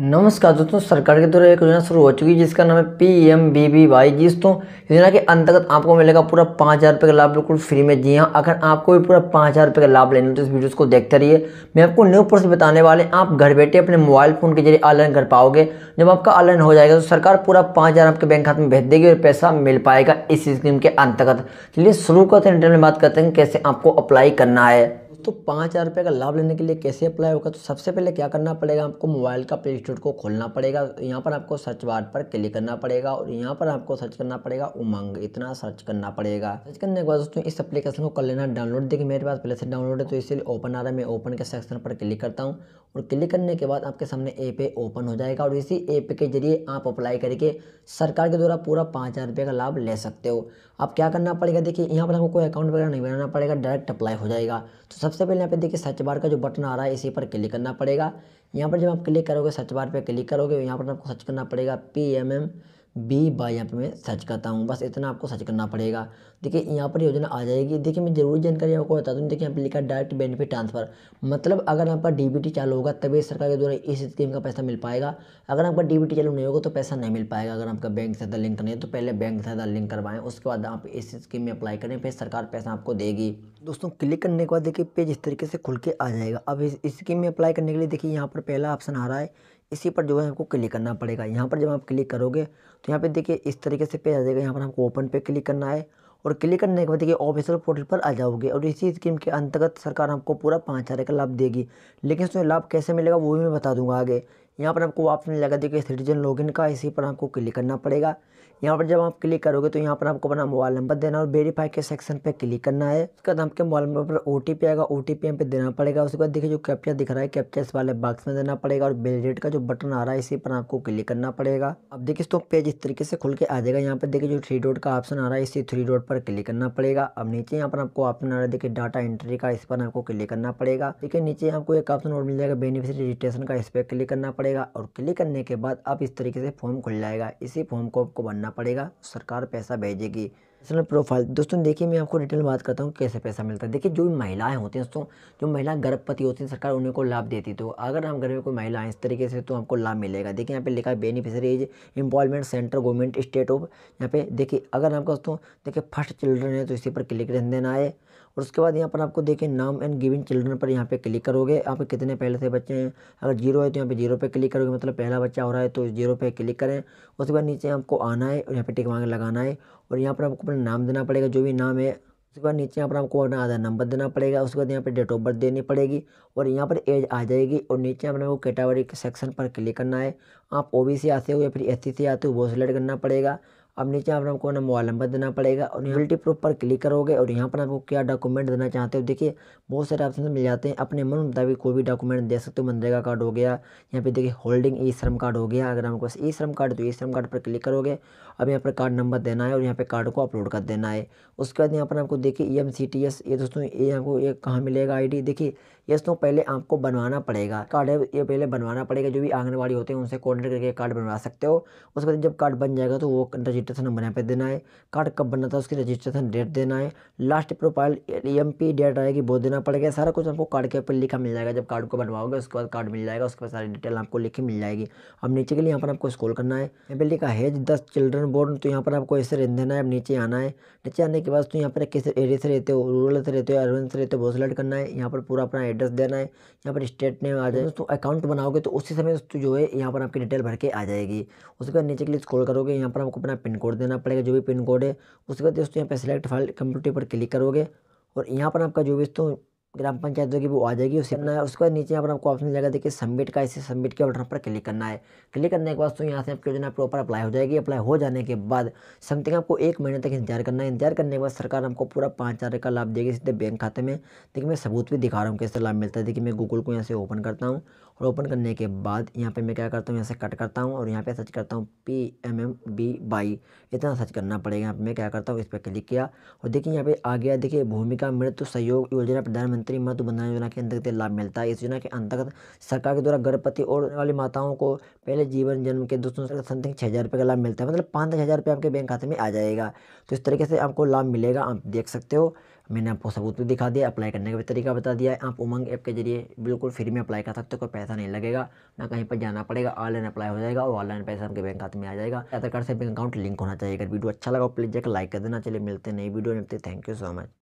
नमस्कार दोस्तों सरकार के द्वारा एक योजना शुरू हो चुकी है जिसका नाम है P M B B Y जी दोस्तों योजना के अंतर्गत आपको मिलेगा पूरा पाँच हज़ार रुपये का लाभ बिल्कुल फ्री में जी हाँ अगर आपको भी पूरा पाँच हज़ार रुपये का लाभ लेना तो इस वीडियो को देखते रहिए मैं आपको न्यू प्रोसेस बताने वाले आप घर बैठे अपने मोबाइल फ़ोन के जरिए ऑनलाइन कर पाओगे जब आपका ऑनलाइन हो जाएगा तो सरकार पूरा पाँच आपके बैंक खाते में भेज देगी और पैसा मिल पाएगा इस स्कीम के अंतर्गत चलिए शुरू करते हैं इंटरनेट में बात करते हैं कैसे आपको अप्लाई करना है दोस्तों पाँच हज़ार रुपये का लाभ लेने के लिए कैसे अप्लाई होगा तो सबसे पहले क्या करना पड़ेगा आपको मोबाइल का प्ले स्टोर को खोलना पड़ेगा यहाँ पर आपको सर्च बार पर क्लिक करना पड़ेगा और यहाँ पर आपको सर्च करना पड़ेगा उमंग इतना सर्च करना पड़ेगा सर्च करने के बाद दोस्तों इस एप्लीकेशन को कर लेना डाउनलोड देखिए मेरे पास पहले से डाउनलोड है तो इसलिए ओपन आ रहा है मैं ओपन के सेक्शन पर क्लिक करता हूँ और क्लिक करने के बाद आपके सामने ऐप ओपन हो जाएगा और इसी ऐप के जरिए आप अप्लाई करके सरकार के द्वारा पूरा पाँच हज़ार रुपये का लाभ ले सकते हो आप क्या करना पड़ेगा देखिए यहाँ पर आपको कोई अकाउंट वगैरह नहीं बनाना पड़ेगा डायरेक्ट अप्लाई हो जाएगा तो सबसे पहले यहाँ पे देखिए सर्च बार का जो बटन आ रहा है इसी पर क्लिक करना पड़ेगा यहाँ पर जब आप क्लिक करोगे सर्च बार पे क्लिक करोगे यहाँ पर आपको सर्च करना पड़ेगा P M M B Y यहाँ पे मैं सर्च करता हूँ बस इतना आपको सर्च करना पड़ेगा देखिए यहाँ पर योजना आ जाएगी देखिए मैं जरूरी जानकारी आपको बता दूँ देखिए यहाँ पे लिखा डायरेक्ट बेनिफिट ट्रांसफ़र मतलब अगर यहाँ पर डीबीटी चालू होगा तभी सरकार के द्वारा इस स्कीम का पैसा मिल पाएगा अगर आपका डीबीटी चालू नहीं होगा तो पैसा नहीं मिल पाएगा अगर आपका बैंक से ज़्यादा लिंक नहीं है तो पहले बैंक से ज़्यादा लिंक करवाएं उसके बाद आप इस स्कीम में अप्लाई करें फिर सरकार पैसा आपको देगी दोस्तों क्लिक करने के बाद देखिए पेज इस तरीके से खुल के आ जाएगा अब इस स्कीम में अप्लाई करने के लिए देखिए यहाँ पर पहला ऑप्शन आ रहा है इसी पर जो है आपको क्लिक करना पड़ेगा यहाँ पर जब आप क्लिक करोगे तो यहाँ पे देखिए इस तरीके से पेज आ जाएगा यहाँ पर हमको ओपन पे क्लिक करना है और क्लिक करने के बाद देखिए ऑफिशियल पोर्टल पर आ जाओगे और इसी स्कीम के अंतर्गत सरकार हमको पूरा पाँच हज़ार का लाभ देगी लेकिन उसमें लाभ कैसे मिलेगा वो भी मैं बता दूंगा आगे यहाँ पर आपको ऑप्शन लगा देखिए सिटीजन लॉगिन का इसी पर आपको क्लिक करना पड़ेगा यहाँ पर जब आप क्लिक करोगे तो यहाँ पर आपको अपना मोबाइल नंबर देना और वेरीफाई के सेक्शन पे क्लिक करना है उसके बाद आपके मोबाइल नंबर पर ओ टी आएगा ओ टी पी पे देना पड़ेगा उसके बाद देखिए जो कैप्चा दिख रहा है कैप्चा इस वाले बॉक्स में देना पड़ेगा और वेलीडेट का जो बटन आ रहा है इसी पर आपको क्लिक करना पड़ेगा अब देखिए तो पेज इस तरीके से खुल के आ जाएगा यहाँ पर देखिए जो थ्री डॉट का ऑप्शन आ रहा है इसी थ्री डॉट पर क्लिक करना पड़ेगा अब नीचे यहाँ पर आपको ऑप्शन आ रहा है देखिए डाटा एंट्री का इस पर आपको क्लिक करना पड़ेगा देखिए नीचे आपको एक ऑप्शन और मिल जाएगा बेनिफिशरी रजिस्ट्रेशन का इस पर क्लिक करना पड़ेगा पड़ेगा और क्लिक करने के बाद आप इस तरीके से फॉर्म खुल जाएगा इसी फॉर्म को आपको भरना पड़ेगा सरकार पैसा भेजेगी पर्सनल प्रोफाइल दोस्तों देखिए मैं आपको डिटेल बात करता हूँ कैसे पैसा मिलता है देखिए जो महिलाएं होती हैं दोस्तों जो महिला गर्भपति होती हैं सरकार उन्हें को लाभ देती तो अगर हम घर में कोई महिला है इस तरीके से तो हमको लाभ मिलेगा देखिए यहाँ पे लिखा है beneficiaries employment centre government state of यहाँ पे देखिए अगर हमको दोस्तों देखिए फर्स्ट चिल्ड्रन है तो इसी पर क्लिक देना है और उसके बाद यहाँ पर आपको देखें नाम एंड गिविंग चिल्ड्रन पर यहाँ पे क्लिक करोगे यहाँ पे कितने पहले से बच्चे हैं अगर जीरो है तो यहाँ पे जीरो पे क्लिक करोगे मतलब पहला बच्चा हो रहा है तो जीरो पे क्लिक करें उसके बाद नीचे आपको आना है और यहाँ पे टिक मांग लगाना है और यहाँ पर आपको अपना नाम देना पड़ेगा जो भी नाम है उसके बाद नीचे यहाँ पर आपको अपना आधार नंबर देना पड़ेगा उसके बाद यहाँ पर डेट ऑफ बर्थ देनी पड़ेगी और यहाँ पर एज आ जाएगी और नीचे अपने पर कैटेगरी के सेक्शन पर क्लिक करना है आप ओ बी आते हो या फिर एस सी से आते हो वो सिलेक्ट करना पड़ेगा अब नीचे आप हमको ना मोबाइल नंबर देना पड़ेगा और यूलिटी प्रूफ पर क्लिक करोगे और यहाँ पर आपको क्या डॉक्यूमेंट देना चाहते हो देखिए बहुत सारे ऑप्शन मिल जाते हैं अपने मन मुताबिक कोई भी डॉक्यूमेंट दे सकते हो मनरेगा कार्ड हो गया यहाँ पे देखिए होल्डिंग ई श्रम कार्ड हो गया अगर हमको ई श्रम कार्ड तो ई श्रम कार्ड पर क्लिक करोगे अब यहाँ पर कार्ड नंबर देना है और यहाँ पर कार्ड को अपलोड कर देना है उसके बाद यहाँ पर आपको देखिए E M C T S ये दोस्तों ये आपको ये कहाँ मिलेगा आई डी देखिए ये दोस्तों पहले आपको बनवाना पड़ेगा कार्ड ये पहले बनवाना पड़ेगा जो भी आंगनबाड़ी होते हैं उनसे कॉन्टेक्ट करके कार्ड बनवा सकते हो उसके बाद जब कार्ड बन जाएगा तो वो रजिस्ट्रेशन नंबर यहाँ पे देना है कार्ड कब बनना था उसकी रजिस्ट्रेशन डेट देना है last profile M P date आएगी वो देना पड़ेगा सारा कुछ आपको कार्ड के ऊपर लिखा मिल जाएगा जब कार्ड को बनवाओगे उसके बाद कार्ड मिल जाएगा उसके बाद सारी डिटेल आपको लिखी मिल जाएगी अब नीचे के लिए यहाँ पर आपको स्कॉल करना है यहाँ पर लिखा है दस चिल्ड्रन बोर्ड तो यहाँ पर आपको ऐसे रहने देना है अब नीचे आना है नीचे आने के बाद तो यहाँ पर किस एरिया से रहते हो रूरल से रहते हो अर्बन से रहते हो वो सिलेक्ट करना है यहाँ पर पूरा अपना एड्रेस देना है यहाँ पर स्टेट नेम आ जाए तो अकाउंट बनाओगे तो उसी समय तो जो है यहाँ पर आपकी डिटेल भर के आ जाएगी उसके बाद नीचे के लिए स्कॉल करोगे यहाँ पर आपको अपना पिन पिन कोड देना पड़ेगा जो भी पिन कोड है उसके बाद दोस्तों यहाँ पर सिलेक्ट फाइल कंप्यूटर पर क्लिक करोगे और यहाँ पर आपका जो भी दोस्तों ग्राम पंचायत होगी वो आ जाएगी उसे करना है उसके बाद नीचे यहाँ पर आपको ऑप्शन जाएगा देखिए सबमिट का इसे सबमिट के बटन पर क्लिक करना है क्लिक करने के बाद तो यहाँ से आपकी योजना प्रॉपर अप्लाई हो जाएगी अप्लाई हो जाने के बाद समथिंग आपको एक महीने तक इंतजार करना है इंतजार करने के बाद सरकार हमको पूरा पाँच हज़ार का लाभ देगी सीधे बैंक खाते में देखिए मैं सबूत भी दिखा रहा हूँ कैसे लाभ मिलता है देखिए मैं गूगल को यहाँ से ओपन करता हूँ और ओपन करने के बाद यहाँ पे मैं क्या करता हूँ यहाँ से कट करता हूँ और यहाँ पे सर्च करता हूँ P M M B Y इतना सर्च करना पड़ेगा यहाँ पे मैं क्या करता हूँ इस पर क्लिक किया और देखिए यहाँ पे आ गया देखिए भूमिका मृत्यु सहयोग योजना प्रधानमंत्री प्रधानमंत्री मातृबंधन योजना के अंतर्गत लाभ मिलता है इस योजना के अंतर्गत सरकार के द्वारा गर्भवती और वाली माताओं को पहले जीवन जन्म के दोस्तों समथिंग छः हज़ार रुपये का लाभ मिलता है मतलब पाँच दस हज़ार रुपये आपके बैंक खाते में आ जाएगा तो इस तरीके से आपको लाभ मिलेगा आप देख सकते हो मैंने आपको सबूत भी दिखा दिया अप्लाई करने का भी तरीका बता दिया है आप उमंग ऐप के जरिए बिल्कुल फ्री में अप्लाई कर सकते हो कोई पैसा नहीं लगेगा ना कहीं पर जाना पड़ेगा ऑनलाइन अप्लाई हो जाएगा और ऑनलाइन पैसा आपके बैंक खाते में आ जाएगा आधार कार्ड से बैंक अकाउंट लिंक होना चाहिए अगर वीडियो अच्छा लगा प्लीज़ जाकर लाइक कर देना चलिए मिलते हैं नई वीडियो मिलते थैंक यू सो मच